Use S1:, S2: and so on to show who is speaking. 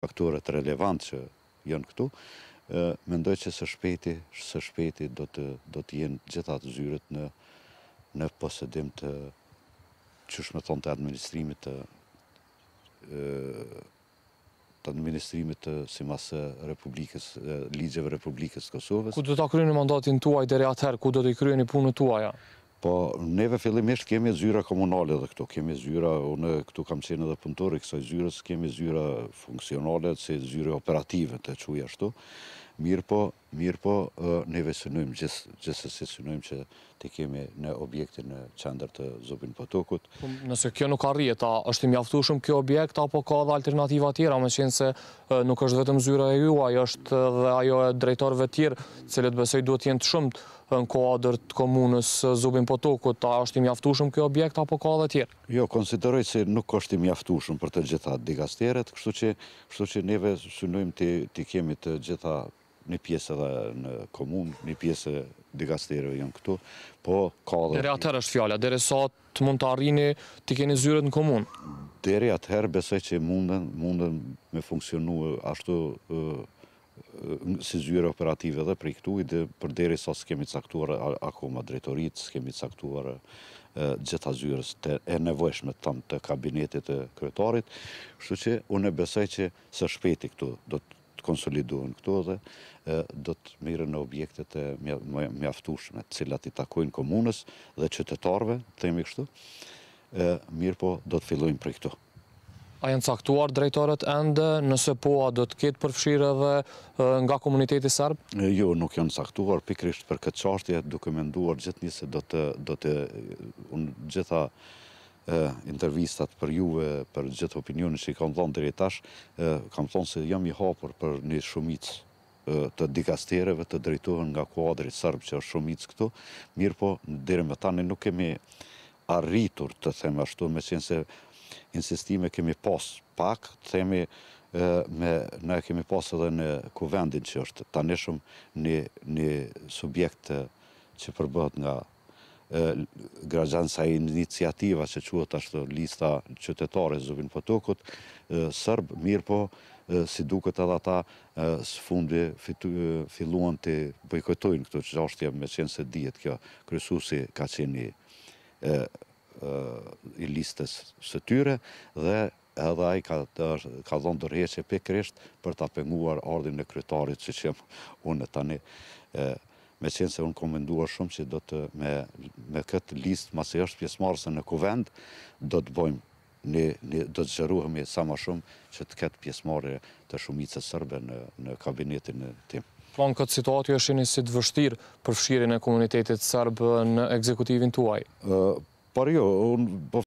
S1: fakturat relevant që jënë këtu, mendoj që së shpeti, së do të, do të jenë gjithat zyret në, në posedim të që shme thonë të administrimit të të administrimit të si masë Republikës, ligjeve Republikës Kosovës. Ku do
S2: të kryeni mandatin tuaj dhere atëherë, ku do të kryeni punën tuaja?
S1: Po, neve fillimisht kemi zyra komunale dhe këtu, kemi zyra, unë këtu kam qenë edhe punëtori kësaj zyres, kemi zyra funksionale, se zyre operative të quja shtu, Mirë po, mirë po, ne vesënujmë gjithës se sesënujmë që të kemi në objekti në qandër të zubin potokut.
S2: Po, nëse kjo nuk arrijet, a është të mjaftu kjo objekt, apo ka dhe alternativa tjera, me qenë se nuk është vetëm zyra e juaj, është dhe ajo e drejtarve tjirë, që le duhet jenë të shumët në koadër të komunës zubin potokut, a është të mjaftu kjo objekt, apo ka
S1: dhe tjirë? Jo, konsideroj se nuk është të për të gjitha digasteret, kështu që neve sënujmë të kemi të gjitha një pjesë edhe në komunë, një pjesë digastereve janë këtu, po ka dhe... Dere
S2: atëherë është fjalla, dere sa të mund të arrini të keni zyret në komunë?
S1: Dere atëherë besoj që munden, munden me funksionu ashtu si zyre operative dhe për i këtu, i dhe për dere sa s'kemi caktuar akoma drejtorit, s'kemi caktuar gjitha zyres të e nevojshme të kabinetit të kretarit, shtu që unë e besaj që së shpeti këtu do të të konsoliduhen këtu dhe do të mirën në objektet e mjaftushme, cilat i takojnë komunës dhe qytetarve, themi kështu, mirë po do të fillojnë për këtu.
S2: A janë caktuar drejtarët ende, nëse po a do të ketë përfshirë edhe nga komuniteti sërbë?
S1: Jo, nuk janë caktuar pikrisht për këtë qashtje, duke menduar gjithë një se do të, do të gjitha intervistat për juve, për gjithë opinioni që i kam dhonë dhe rejtash, kam thonë se jam i hapur për një shumic të dikastereve, të drejtuhën nga kuadrit sërbë që është shumic këtu, mirë po, dhere me tani nuk kemi arritur të theme ashtu, me qenë se insistime kemi pas pak, themi me, ne kemi pas edhe në kuvendin që është tani shumë një subjekt që përbëhet nga grajan sa iniciativa që quat ashtë lista qytetare zubin potokut, sërb, mirë po, si duket edhe ata së fundi filluan të bëjkojtojnë këto që me qenë se djetë kjo kërësusi ka qenë i, i listës së tyre dhe edhe ai ka, ka dhonë pe pikrisht për të apenguar ardhin e krytarit që qëmë unë tani e, me qenë se unë komendua shumë që do të me këtë list ma se është pjesmarës në kuvend, do të bojmë, do të gjëruhëm sa ma shumë që të këtë pjesmarë të shumitës e sërbe në kabinetin e tim.
S2: Plan, këtë situatë është një si të vështirë përfshirin e komunitetit sërbë në ekzekutivin tuaj.
S1: uaj? Por jo, unë
S2: po